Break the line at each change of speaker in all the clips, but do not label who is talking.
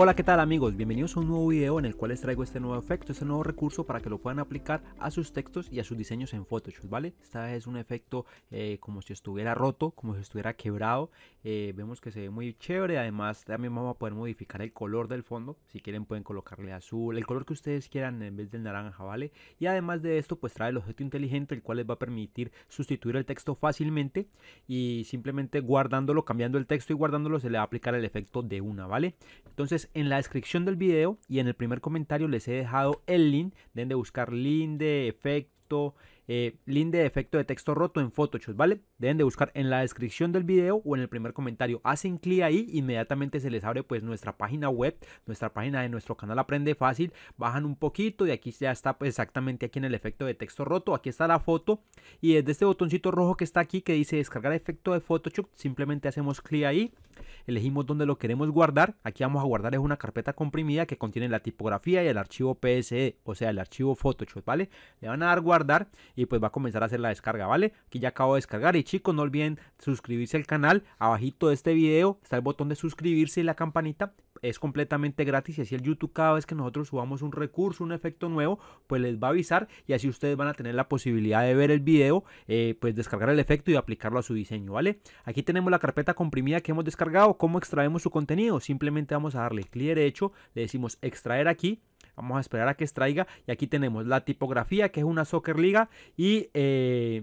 Hola qué tal amigos, bienvenidos a un nuevo video en el cual les traigo este nuevo efecto, este nuevo recurso para que lo puedan aplicar a sus textos y a sus diseños en Photoshop, ¿vale? Esta es un efecto eh, como si estuviera roto, como si estuviera quebrado, eh, vemos que se ve muy chévere, además también vamos a poder modificar el color del fondo, si quieren pueden colocarle azul, el color que ustedes quieran en vez del naranja, ¿vale? Y además de esto pues trae el objeto inteligente el cual les va a permitir sustituir el texto fácilmente y simplemente guardándolo, cambiando el texto y guardándolo se le va a aplicar el efecto de una, ¿vale? Entonces en la descripción del video y en el primer comentario les he dejado el link. Deben de buscar link de efecto, eh, link de efecto de texto roto en Photoshop, ¿vale? Deben de buscar en la descripción del video o en el primer comentario. Hacen clic ahí, inmediatamente se les abre pues nuestra página web, nuestra página de nuestro canal Aprende Fácil. Bajan un poquito y aquí ya está pues, exactamente aquí en el efecto de texto roto. Aquí está la foto y desde este botoncito rojo que está aquí que dice descargar efecto de Photoshop, simplemente hacemos clic ahí. Elegimos dónde lo queremos guardar. Aquí vamos a guardar es una carpeta comprimida que contiene la tipografía y el archivo PSE, o sea, el archivo Photoshop, ¿vale? Le van a dar guardar y pues va a comenzar a hacer la descarga, ¿vale? Aquí ya acabo de descargar y chicos, no olviden suscribirse al canal. Abajito de este video está el botón de suscribirse y la campanita es completamente gratis y así el YouTube cada vez que nosotros subamos un recurso, un efecto nuevo, pues les va a avisar y así ustedes van a tener la posibilidad de ver el video, eh, pues descargar el efecto y aplicarlo a su diseño, ¿vale? Aquí tenemos la carpeta comprimida que hemos descargado, ¿cómo extraemos su contenido? Simplemente vamos a darle clic derecho, le decimos extraer aquí. Vamos a esperar a que extraiga y aquí tenemos la tipografía que es una soccer liga y eh,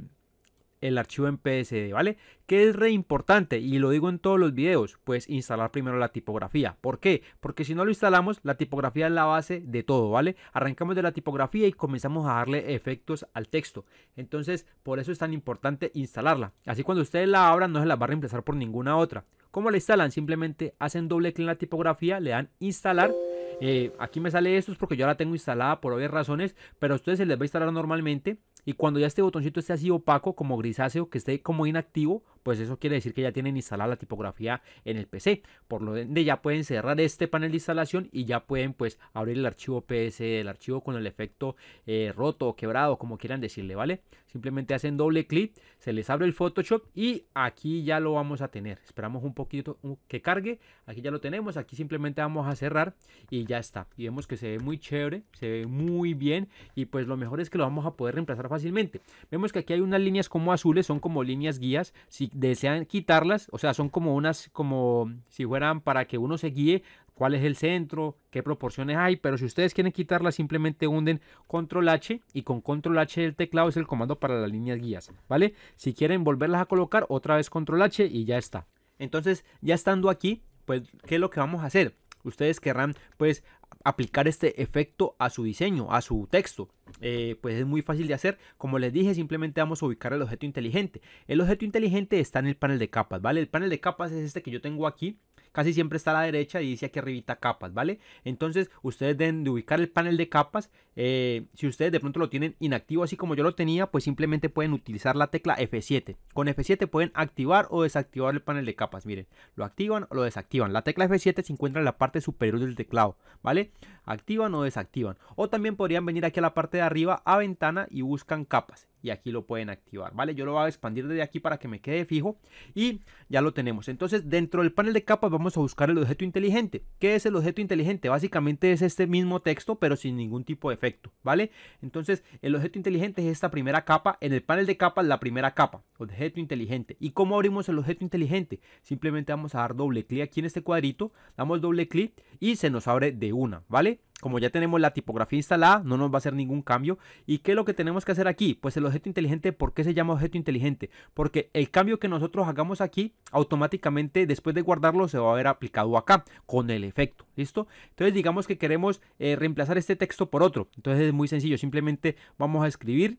el archivo en PSD, ¿vale? Que es re importante y lo digo en todos los videos, pues instalar primero la tipografía. ¿Por qué? Porque si no lo instalamos, la tipografía es la base de todo, ¿vale? Arrancamos de la tipografía y comenzamos a darle efectos al texto. Entonces, por eso es tan importante instalarla. Así cuando ustedes la abran, no se la va a reemplazar por ninguna otra. ¿Cómo la instalan? Simplemente hacen doble clic en la tipografía, le dan instalar. Eh, aquí me sale esto es porque yo la tengo instalada por obvias razones, pero a ustedes se les va a instalar normalmente y cuando ya este botoncito esté así opaco, como grisáceo, que esté como inactivo, pues eso quiere decir que ya tienen instalada la tipografía en el PC. Por lo de ya pueden cerrar este panel de instalación y ya pueden pues abrir el archivo PS, el archivo con el efecto eh, roto o quebrado, como quieran decirle, ¿vale? Simplemente hacen doble clic, se les abre el Photoshop y aquí ya lo vamos a tener. Esperamos un poquito que cargue, aquí ya lo tenemos, aquí simplemente vamos a cerrar y ya está. Y vemos que se ve muy chévere, se ve muy bien y pues lo mejor es que lo vamos a poder reemplazar fácilmente. Vemos que aquí hay unas líneas como azules, son como líneas guías, si desean quitarlas, o sea, son como unas, como si fueran para que uno se guíe cuál es el centro, qué proporciones hay, pero si ustedes quieren quitarlas simplemente hunden control H y con control H del teclado es el comando para las líneas guías, ¿vale? Si quieren volverlas a colocar otra vez control H y ya está. Entonces, ya estando aquí, pues, ¿qué es lo que vamos a hacer? Ustedes querrán, pues, aplicar este efecto a su diseño, a su texto. Eh, pues es muy fácil de hacer. Como les dije, simplemente vamos a ubicar el objeto inteligente. El objeto inteligente está en el panel de capas, ¿vale? El panel de capas es este que yo tengo aquí. Casi siempre está a la derecha y dice aquí arribita capas, ¿vale? Entonces ustedes deben de ubicar el panel de capas. Eh, si ustedes de pronto lo tienen inactivo así como yo lo tenía, pues simplemente pueden utilizar la tecla F7. Con F7 pueden activar o desactivar el panel de capas. Miren, lo activan o lo desactivan. La tecla F7 se encuentra en la parte superior del teclado, ¿vale? Activan o desactivan. O también podrían venir aquí a la parte de arriba a ventana y buscan capas y aquí lo pueden activar, ¿vale? Yo lo voy a expandir desde aquí para que me quede fijo y ya lo tenemos. Entonces dentro del panel de capas vamos a buscar el objeto inteligente. ¿Qué es el objeto inteligente? Básicamente es este mismo texto pero sin ningún tipo de efecto, ¿vale? Entonces el objeto inteligente es esta primera capa, en el panel de capas la primera capa, objeto inteligente. ¿Y cómo abrimos el objeto inteligente? Simplemente vamos a dar doble clic aquí en este cuadrito, damos doble clic y se nos abre de una, ¿vale? Como ya tenemos la tipografía instalada, no nos va a hacer ningún cambio. ¿Y qué es lo que tenemos que hacer aquí? Pues el inteligente, ¿por qué se llama objeto inteligente? Porque el cambio que nosotros hagamos aquí, automáticamente después de guardarlo se va a ver aplicado acá, con el efecto, ¿listo? Entonces digamos que queremos eh, reemplazar este texto por otro, entonces es muy sencillo, simplemente vamos a escribir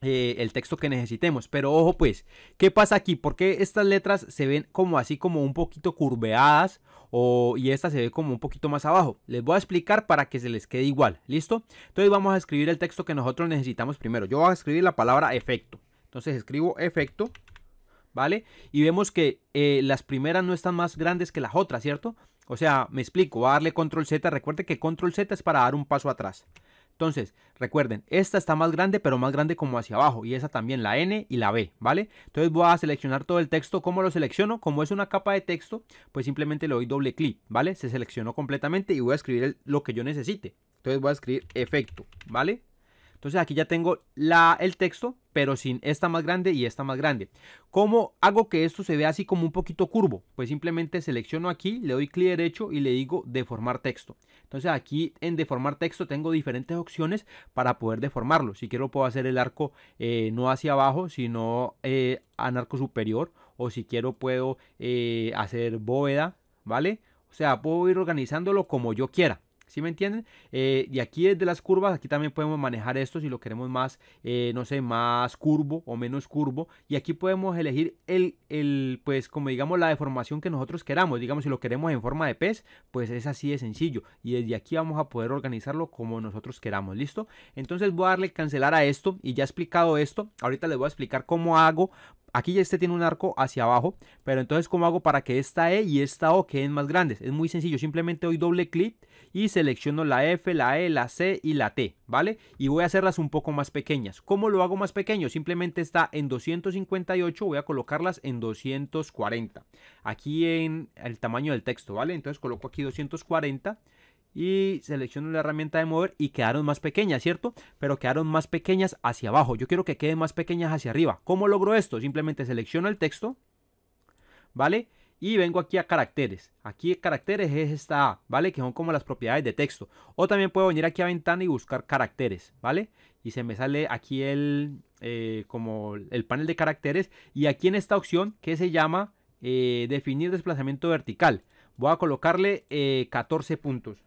eh, el texto que necesitemos. Pero ojo pues, ¿qué pasa aquí? porque estas letras se ven como así como un poquito curveadas y esta se ve como un poquito más abajo. Les voy a explicar para que se les quede igual, ¿listo? Entonces vamos a escribir el texto que nosotros necesitamos primero. Yo voy a escribir la palabra efecto. Entonces escribo efecto, ¿vale? Y vemos que eh, las primeras no están más grandes que las otras, ¿cierto? O sea, me explico, voy a darle control Z. Recuerde que control Z es para dar un paso atrás. Entonces, recuerden, esta está más grande, pero más grande como hacia abajo. Y esa también, la N y la B, ¿vale? Entonces voy a seleccionar todo el texto. ¿Cómo lo selecciono? Como es una capa de texto, pues simplemente le doy doble clic, ¿vale? Se seleccionó completamente y voy a escribir lo que yo necesite. Entonces voy a escribir efecto, ¿vale? Entonces aquí ya tengo la, el texto, pero sin esta más grande y esta más grande. ¿Cómo hago que esto se vea así como un poquito curvo? Pues simplemente selecciono aquí, le doy clic derecho y le digo deformar texto. Entonces aquí en deformar texto tengo diferentes opciones para poder deformarlo. Si quiero puedo hacer el arco eh, no hacia abajo, sino eh, en arco superior. O si quiero puedo eh, hacer bóveda, ¿vale? O sea, puedo ir organizándolo como yo quiera. ¿Sí me entienden? Eh, y aquí desde las curvas, aquí también podemos manejar esto si lo queremos más, eh, no sé, más curvo o menos curvo. Y aquí podemos elegir el, el, pues como digamos, la deformación que nosotros queramos. Digamos, si lo queremos en forma de pez, pues es así de sencillo. Y desde aquí vamos a poder organizarlo como nosotros queramos, ¿listo? Entonces voy a darle cancelar a esto y ya he explicado esto. Ahorita les voy a explicar cómo hago Aquí ya este tiene un arco hacia abajo, pero entonces ¿cómo hago para que esta E y esta O queden más grandes? Es muy sencillo, simplemente doy doble clic y selecciono la F, la E, la C y la T, ¿vale? Y voy a hacerlas un poco más pequeñas. ¿Cómo lo hago más pequeño? Simplemente está en 258, voy a colocarlas en 240. Aquí en el tamaño del texto, ¿vale? Entonces coloco aquí 240 y selecciono la herramienta de mover y quedaron más pequeñas, ¿cierto? Pero quedaron más pequeñas hacia abajo. Yo quiero que queden más pequeñas hacia arriba. ¿Cómo logro esto? Simplemente selecciono el texto, ¿vale? Y vengo aquí a caracteres. Aquí caracteres es esta A, ¿vale? Que son como las propiedades de texto. O también puedo venir aquí a ventana y buscar caracteres, ¿vale? Y se me sale aquí el, eh, como el panel de caracteres. Y aquí en esta opción que se llama eh, definir desplazamiento vertical. Voy a colocarle 14 eh, puntos.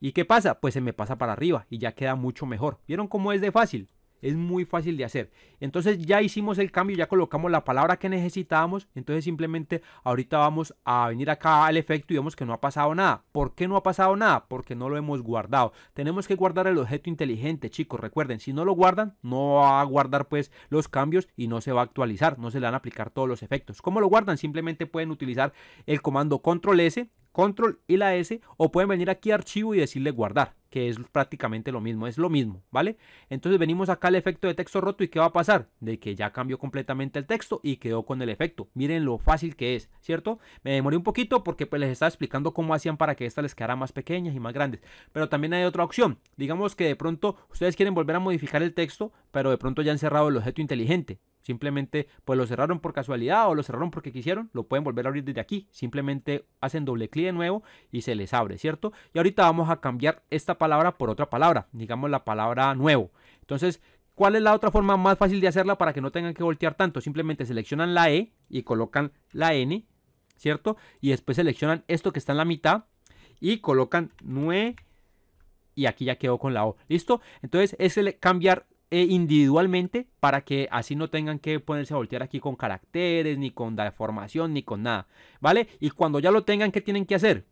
¿Y qué pasa? Pues se me pasa para arriba y ya queda mucho mejor. ¿Vieron cómo es de fácil? Es muy fácil de hacer. Entonces ya hicimos el cambio, ya colocamos la palabra que necesitábamos. Entonces simplemente ahorita vamos a venir acá al efecto y vemos que no ha pasado nada. ¿Por qué no ha pasado nada? Porque no lo hemos guardado. Tenemos que guardar el objeto inteligente, chicos. Recuerden, si no lo guardan, no va a guardar pues los cambios y no se va a actualizar. No se le van a aplicar todos los efectos. ¿Cómo lo guardan? Simplemente pueden utilizar el comando control S control y la S, o pueden venir aquí a archivo y decirle guardar, que es prácticamente lo mismo, es lo mismo, ¿vale? Entonces venimos acá al efecto de texto roto y ¿qué va a pasar? De que ya cambió completamente el texto y quedó con el efecto. Miren lo fácil que es, ¿cierto? Me demoré un poquito porque pues les estaba explicando cómo hacían para que estas les quedara más pequeñas y más grandes. Pero también hay otra opción. Digamos que de pronto ustedes quieren volver a modificar el texto, pero de pronto ya han cerrado el objeto inteligente. Simplemente, pues lo cerraron por casualidad o lo cerraron porque quisieron, lo pueden volver a abrir desde aquí. Simplemente hacen doble clic de nuevo y se les abre, ¿cierto? Y ahorita vamos a cambiar esta palabra por otra palabra, digamos la palabra nuevo. Entonces, ¿Cuál es la otra forma más fácil de hacerla para que no tengan que voltear tanto? Simplemente seleccionan la E y colocan la N, ¿cierto? Y después seleccionan esto que está en la mitad y colocan nue, y aquí ya quedó con la O, ¿listo? Entonces es el cambiar eh, individualmente para que así no tengan que ponerse a voltear aquí con caracteres, ni con la formación, ni con nada, ¿vale? Y cuando ya lo tengan, ¿qué tienen que hacer?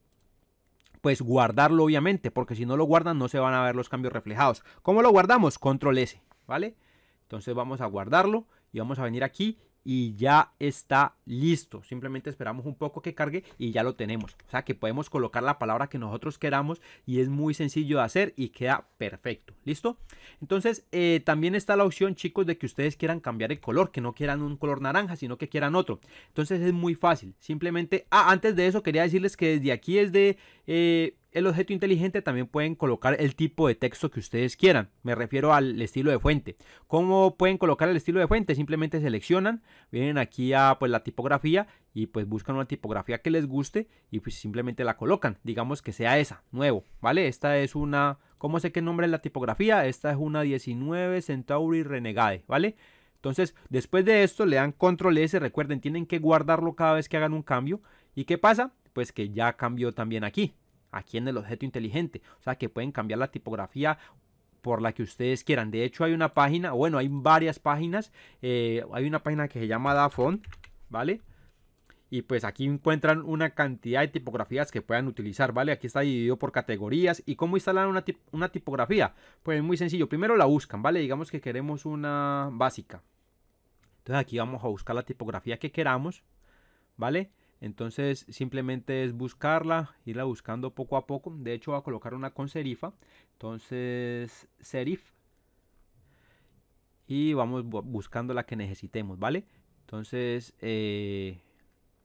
Pues guardarlo obviamente, porque si no lo guardan no se van a ver los cambios reflejados. ¿Cómo lo guardamos? Control S, ¿vale? Entonces vamos a guardarlo y vamos a venir aquí y ya está listo. Simplemente esperamos un poco que cargue y ya lo tenemos. O sea que podemos colocar la palabra que nosotros queramos y es muy sencillo de hacer y queda perfecto. ¿Listo? Entonces eh, también está la opción chicos de que ustedes quieran cambiar el color, que no quieran un color naranja, sino que quieran otro. Entonces es muy fácil. Simplemente, ah, antes de eso quería decirles que desde aquí, es de... Eh, el objeto inteligente también pueden colocar el tipo de texto que ustedes quieran. Me refiero al estilo de fuente. ¿Cómo pueden colocar el estilo de fuente? Simplemente seleccionan, vienen aquí a pues, la tipografía y pues buscan una tipografía que les guste y pues simplemente la colocan. Digamos que sea esa, nuevo, ¿vale? Esta es una, ¿cómo sé qué nombre es la tipografía? Esta es una 19 Centauri Renegade, ¿vale? Entonces, después de esto le dan control S, recuerden, tienen que guardarlo cada vez que hagan un cambio. ¿Y qué pasa? Pues que ya cambió también aquí aquí en el objeto inteligente. O sea que pueden cambiar la tipografía por la que ustedes quieran. De hecho hay una página, bueno, hay varias páginas. Eh, hay una página que se llama DaFont, ¿vale? Y pues aquí encuentran una cantidad de tipografías que puedan utilizar, ¿vale? Aquí está dividido por categorías. ¿Y cómo instalar una, una tipografía? Pues muy sencillo. Primero la buscan, ¿vale? Digamos que queremos una básica. Entonces aquí vamos a buscar la tipografía que queramos, ¿vale? Entonces simplemente es buscarla, irla buscando poco a poco. De hecho va a colocar una con serifa. Entonces serif. Y vamos buscando la que necesitemos, ¿vale? Entonces... Eh,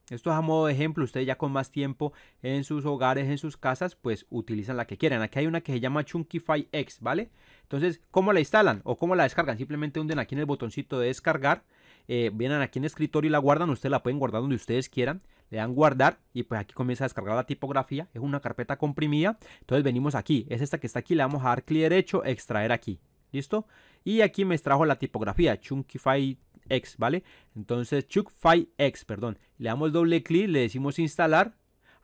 esto es a modo de ejemplo, ustedes ya con más tiempo en sus hogares, en sus casas, pues utilizan la que quieran. Aquí hay una que se llama Chunkify X, ¿vale? Entonces, ¿cómo la instalan o cómo la descargan? Simplemente hunden aquí en el botoncito de descargar, eh, vienen aquí en escritorio y la guardan, ustedes la pueden guardar donde ustedes quieran le dan guardar y pues aquí comienza a descargar la tipografía, es una carpeta comprimida, entonces venimos aquí, es esta que está aquí, le vamos a dar clic derecho, extraer aquí, ¿listo? Y aquí me extrajo la tipografía, Chunkify X, ¿vale? Entonces Chunkify X, perdón, le damos doble clic, le decimos instalar,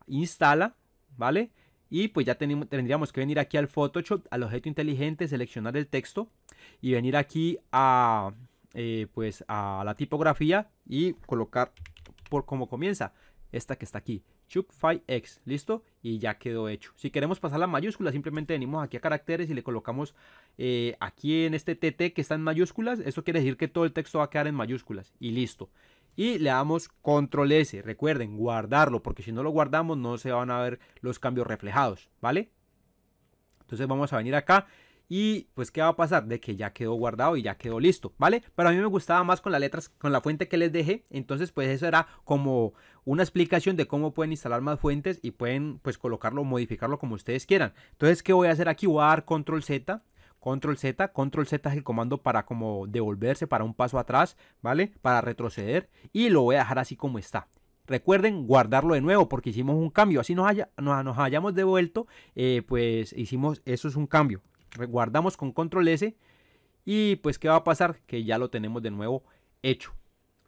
instala, ¿vale? Y pues ya tendríamos que venir aquí al Photoshop, al objeto inteligente, seleccionar el texto y venir aquí a, eh, pues a la tipografía y colocar por cómo comienza esta que está aquí, chuk 5x, ¿listo? Y ya quedó hecho. Si queremos pasar la mayúscula, simplemente venimos aquí a caracteres y le colocamos eh, aquí en este TT que está en mayúsculas, eso quiere decir que todo el texto va a quedar en mayúsculas y listo. Y le damos control S, recuerden, guardarlo, porque si no lo guardamos no se van a ver los cambios reflejados, ¿vale? Entonces vamos a venir acá y pues qué va a pasar de que ya quedó guardado y ya quedó listo, ¿vale? Pero a mí me gustaba más con las letras, con la fuente que les dejé, entonces pues eso era como una explicación de cómo pueden instalar más fuentes y pueden pues colocarlo, modificarlo como ustedes quieran. Entonces, ¿qué voy a hacer aquí? Voy a dar control Z, control Z, control Z es el comando para como devolverse para un paso atrás, ¿vale? Para retroceder y lo voy a dejar así como está. Recuerden guardarlo de nuevo porque hicimos un cambio, así nos, haya, nos, hayamos devuelto, eh, pues hicimos, eso es un cambio, guardamos con control S y pues qué va a pasar que ya lo tenemos de nuevo hecho.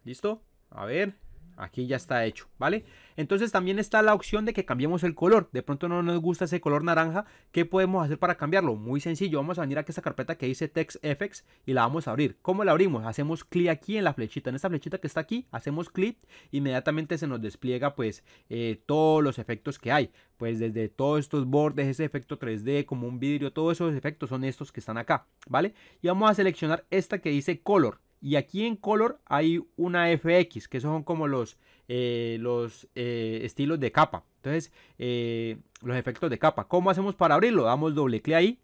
¿Listo? A ver, Aquí ya está hecho, ¿vale? Entonces también está la opción de que cambiemos el color. De pronto no nos gusta ese color naranja. ¿Qué podemos hacer para cambiarlo? Muy sencillo. Vamos a venir a esta carpeta que dice Text Effects y la vamos a abrir. ¿Cómo la abrimos? Hacemos clic aquí en la flechita. En esta flechita que está aquí, hacemos clic. Inmediatamente se nos despliega pues eh, todos los efectos que hay. Pues desde todos estos bordes, ese efecto 3D, como un vidrio, todos esos efectos son estos que están acá, ¿vale? Y vamos a seleccionar esta que dice Color y aquí en color hay una FX, que son como los, eh, los eh, estilos de capa. Entonces, eh, los efectos de capa. ¿Cómo hacemos para abrirlo? Damos doble clic ahí.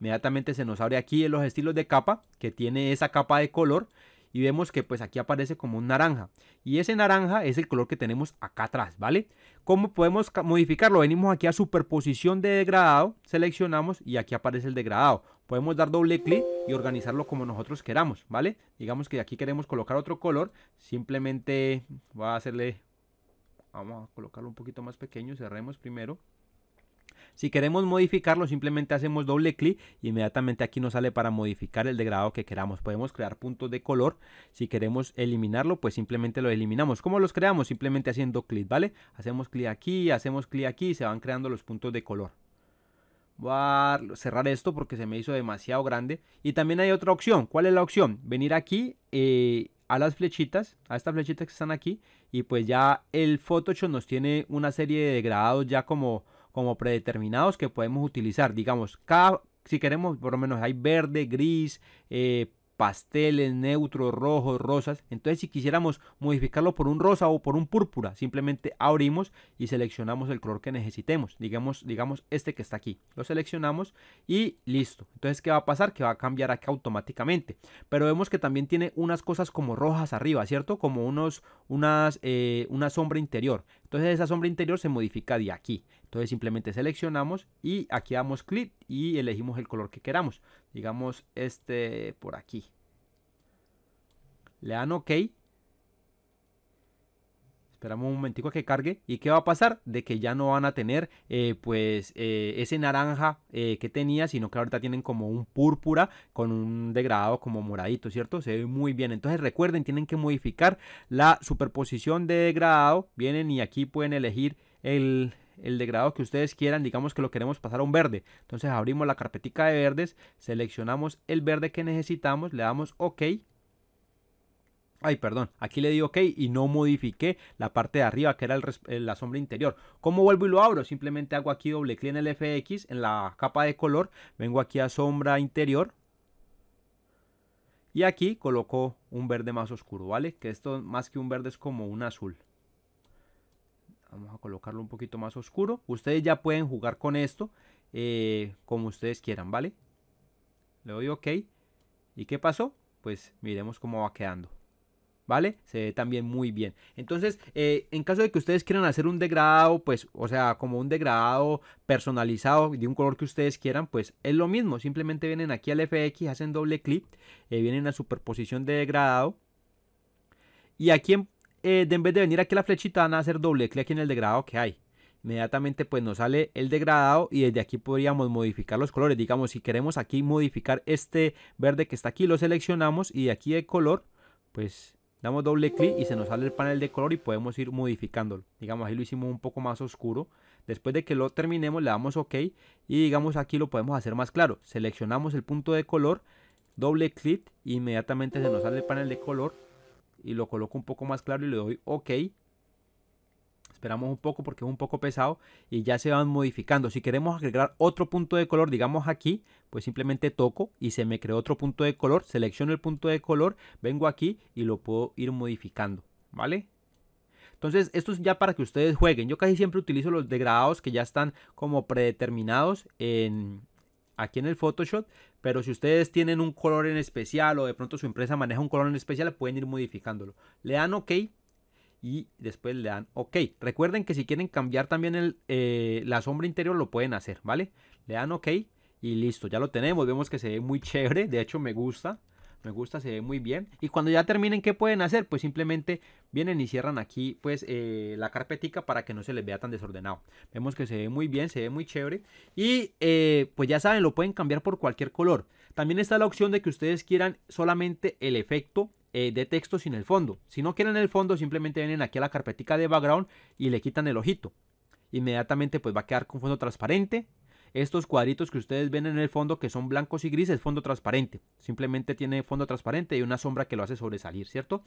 Inmediatamente se nos abre aquí en los estilos de capa, que tiene esa capa de color y vemos que pues aquí aparece como un naranja y ese naranja es el color que tenemos acá atrás, ¿vale? ¿Cómo podemos modificarlo? Venimos aquí a superposición de degradado, seleccionamos y aquí aparece el degradado. Podemos dar doble clic y organizarlo como nosotros queramos, ¿vale? Digamos que aquí queremos colocar otro color, simplemente voy a hacerle... Vamos a colocarlo un poquito más pequeño, cerremos primero. Si queremos modificarlo, simplemente hacemos doble clic y inmediatamente aquí nos sale para modificar el degradado que queramos. Podemos crear puntos de color. Si queremos eliminarlo, pues simplemente lo eliminamos. ¿Cómo los creamos? Simplemente haciendo clic, ¿vale? Hacemos clic aquí, hacemos clic aquí y se van creando los puntos de color. Voy a cerrar esto porque se me hizo demasiado grande. Y también hay otra opción. ¿Cuál es la opción? Venir aquí eh, a las flechitas, a estas flechitas que están aquí. Y pues ya el Photoshop nos tiene una serie de degradados ya como como predeterminados que podemos utilizar. Digamos, si queremos, por lo menos hay verde, gris, eh, pasteles, neutros, rojos, rosas. Entonces, si quisiéramos modificarlo por un rosa o por un púrpura, simplemente abrimos y seleccionamos el color que necesitemos. Digamos, digamos este que está aquí. Lo seleccionamos y listo. Entonces, ¿qué va a pasar? Que va a cambiar aquí automáticamente. Pero vemos que también tiene unas cosas como rojas arriba, ¿cierto? Como unos, unas, eh, una sombra interior. Entonces, esa sombra interior se modifica de aquí. Entonces simplemente seleccionamos y aquí damos clic y elegimos el color que queramos. Digamos este por aquí. Le dan OK. Esperamos un momentico a que cargue. ¿Y qué va a pasar? De que ya no van a tener eh, pues eh, ese naranja eh, que tenía, sino que ahorita tienen como un púrpura con un degradado como moradito, ¿cierto? Se ve muy bien. Entonces recuerden, tienen que modificar la superposición de degradado. Vienen y aquí pueden elegir el, el degradado que ustedes quieran, digamos que lo queremos pasar a un verde. Entonces abrimos la carpetica de verdes, seleccionamos el verde que necesitamos, le damos OK. Ay, perdón, aquí le di OK y no modifiqué la parte de arriba que era la sombra interior. ¿Cómo vuelvo y lo abro? Simplemente hago aquí doble clic en el FX, en la capa de color, vengo aquí a sombra interior, y aquí coloco un verde más oscuro, ¿vale? Que esto más que un verde es como un azul. Vamos a colocarlo un poquito más oscuro. Ustedes ya pueden jugar con esto eh, como ustedes quieran, ¿vale? Le doy OK. ¿Y qué pasó? Pues miremos cómo va quedando. ¿Vale? Se ve también muy bien. Entonces, eh, en caso de que ustedes quieran hacer un degradado, pues, o sea, como un degradado personalizado de un color que ustedes quieran, pues es lo mismo. Simplemente vienen aquí al FX, hacen doble clic, eh, vienen a superposición de degradado. Y aquí en eh, de en vez de venir aquí a la flechita van a hacer doble clic en el degradado que hay. Inmediatamente pues nos sale el degradado y desde aquí podríamos modificar los colores. Digamos si queremos aquí modificar este verde que está aquí lo seleccionamos y de aquí de color pues damos doble clic y se nos sale el panel de color y podemos ir modificándolo. Digamos ahí lo hicimos un poco más oscuro. Después de que lo terminemos le damos ok y digamos aquí lo podemos hacer más claro. Seleccionamos el punto de color, doble clic, inmediatamente se nos sale el panel de color y lo coloco un poco más claro y le doy OK. Esperamos un poco porque es un poco pesado y ya se van modificando. Si queremos agregar otro punto de color, digamos aquí, pues simplemente toco y se me creó otro punto de color. Selecciono el punto de color, vengo aquí y lo puedo ir modificando, ¿vale? Entonces, esto es ya para que ustedes jueguen. Yo casi siempre utilizo los degradados que ya están como predeterminados en, aquí en el Photoshop, pero si ustedes tienen un color en especial o de pronto su empresa maneja un color en especial, pueden ir modificándolo. Le dan OK y después le dan OK. Recuerden que si quieren cambiar también el, eh, la sombra interior lo pueden hacer, ¿vale? Le dan OK y listo, ya lo tenemos. Vemos que se ve muy chévere, de hecho me gusta me gusta, se ve muy bien. Y cuando ya terminen, ¿qué pueden hacer? Pues simplemente vienen y cierran aquí pues eh, la carpetica para que no se les vea tan desordenado. Vemos que se ve muy bien, se ve muy chévere. Y eh, pues ya saben, lo pueden cambiar por cualquier color. También está la opción de que ustedes quieran solamente el efecto eh, de texto sin el fondo. Si no quieren el fondo, simplemente vienen aquí a la carpetica de background y le quitan el ojito. Inmediatamente pues va a quedar con fondo transparente estos cuadritos que ustedes ven en el fondo que son blancos y grises, fondo transparente. Simplemente tiene fondo transparente y una sombra que lo hace sobresalir, ¿cierto?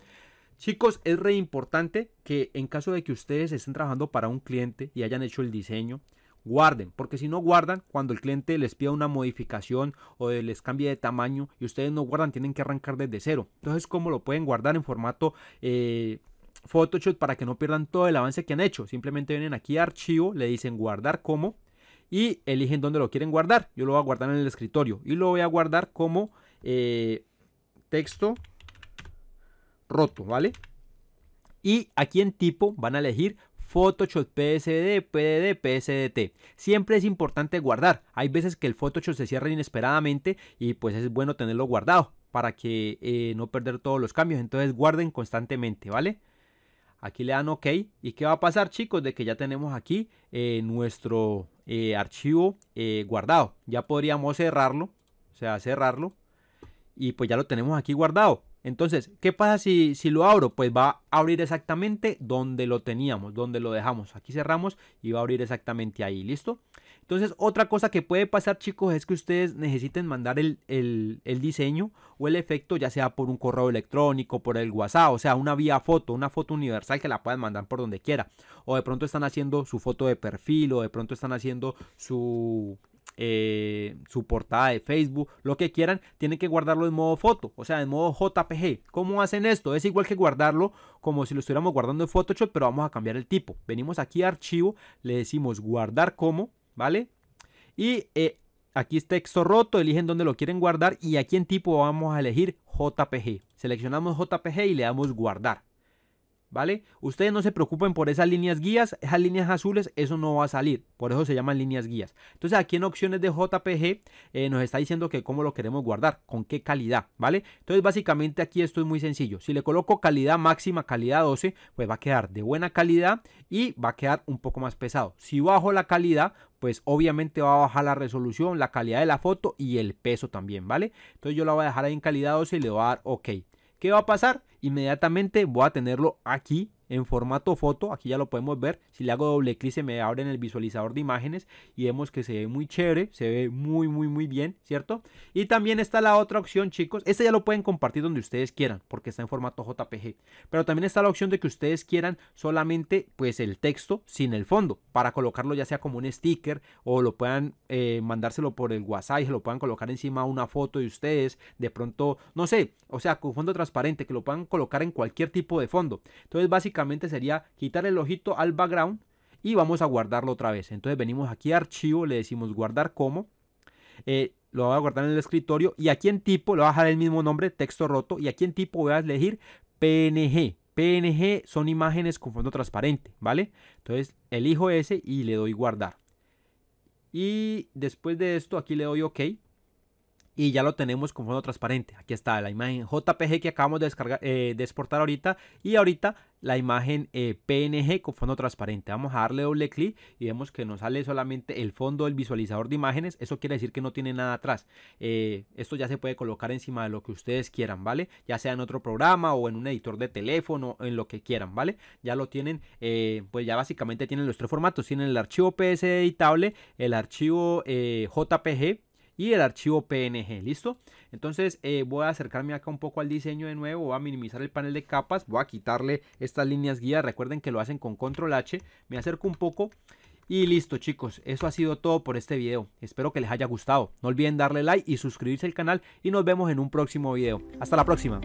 Chicos, es re importante que en caso de que ustedes estén trabajando para un cliente y hayan hecho el diseño, guarden, porque si no guardan, cuando el cliente les pida una modificación o les cambie de tamaño y ustedes no guardan, tienen que arrancar desde cero. Entonces, ¿cómo lo pueden guardar en formato eh, Photoshop para que no pierdan todo el avance que han hecho? Simplemente vienen aquí a archivo, le dicen guardar como y eligen dónde lo quieren guardar. Yo lo voy a guardar en el escritorio y lo voy a guardar como eh, texto roto, ¿vale? Y aquí en tipo van a elegir Photoshop PSD, PDD, PSDT. Siempre es importante guardar. Hay veces que el Photoshop se cierra inesperadamente y pues es bueno tenerlo guardado para que eh, no perder todos los cambios. Entonces guarden constantemente, ¿vale? Aquí le dan OK. ¿Y qué va a pasar chicos? De que ya tenemos aquí eh, nuestro, eh, archivo eh, guardado. Ya podríamos cerrarlo, o sea, cerrarlo. Y pues ya lo tenemos aquí guardado. Entonces, ¿qué pasa si, si, lo abro? Pues va a abrir exactamente donde lo teníamos, donde lo dejamos. Aquí cerramos y va a abrir exactamente ahí, ¿listo? Entonces, otra cosa que puede pasar, chicos, es que ustedes necesiten mandar el, diseño o el efecto, ya sea por un correo electrónico, por el WhatsApp, o sea, una vía foto, una foto universal que la puedan mandar por donde quiera. O de pronto están haciendo su foto de perfil, o de pronto están haciendo su eh, su portada de Facebook, lo que quieran, tienen que guardarlo en modo foto, o sea, en modo JPG. ¿Cómo hacen esto? Es igual que guardarlo como si lo estuviéramos guardando en Photoshop, pero vamos a cambiar el tipo. Venimos aquí a archivo, le decimos guardar como ¿vale? Y eh, aquí está texto roto, eligen dónde lo quieren guardar y aquí en tipo vamos a elegir JPG. Seleccionamos JPG y le damos guardar. ¿Vale? Ustedes no se preocupen por esas líneas guías, esas líneas azules, eso no va a salir, por eso se llaman líneas guías. Entonces aquí en opciones de JPG eh, nos está diciendo que cómo lo queremos guardar, con qué calidad, ¿vale? Entonces básicamente aquí esto es muy sencillo, si le coloco calidad máxima, calidad 12, pues va a quedar de buena calidad y va a quedar un poco más pesado. Si bajo la calidad, pues obviamente va a bajar la resolución, la calidad de la foto y el peso también, ¿vale? Entonces yo la voy a dejar ahí en calidad 12 y le voy a dar OK. ¿Qué va a pasar? Inmediatamente voy a tenerlo aquí en formato foto, aquí ya lo podemos ver, si le hago doble clic se me abre en el visualizador de imágenes y vemos que se ve muy chévere, se ve muy muy muy bien, ¿cierto? Y también está la otra opción chicos, este ya lo pueden compartir donde ustedes quieran porque está en formato JPG, pero también está la opción de que ustedes quieran solamente pues el texto sin el fondo para colocarlo ya sea como un sticker o lo puedan eh, mandárselo por el WhatsApp lo puedan colocar encima una foto de ustedes, de pronto, no sé, o sea, con fondo transparente, que lo puedan colocar en cualquier tipo de fondo. Entonces básicamente sería quitar el ojito al background y vamos a guardarlo otra vez. Entonces venimos aquí a archivo, le decimos guardar como. Eh, lo voy a guardar en el escritorio y aquí en tipo le va a dejar el mismo nombre, texto roto. Y aquí en tipo voy a elegir PNG. PNG son imágenes con fondo transparente, ¿vale? Entonces elijo ese y le doy guardar. Y después de esto aquí le doy OK y ya lo tenemos con fondo transparente. Aquí está la imagen JPG que acabamos de, descargar, eh, de exportar ahorita y ahorita la imagen eh, PNG con fondo transparente. Vamos a darle doble clic y vemos que nos sale solamente el fondo del visualizador de imágenes. Eso quiere decir que no tiene nada atrás. Eh, esto ya se puede colocar encima de lo que ustedes quieran, ¿vale? Ya sea en otro programa o en un editor de teléfono, en lo que quieran, ¿vale? Ya lo tienen, pues ya básicamente tienen los tres formatos. Tienen el archivo PS editable, el archivo JPG y el archivo PNG, ¿listo? Entonces eh, voy a acercarme acá un poco al diseño de nuevo, voy a minimizar el panel de capas, voy a quitarle estas líneas guía, recuerden que lo hacen con control H, me acerco un poco y listo chicos, eso ha sido todo por este video, espero que les haya gustado, no olviden darle like y suscribirse al canal y nos vemos en un próximo video, hasta la próxima.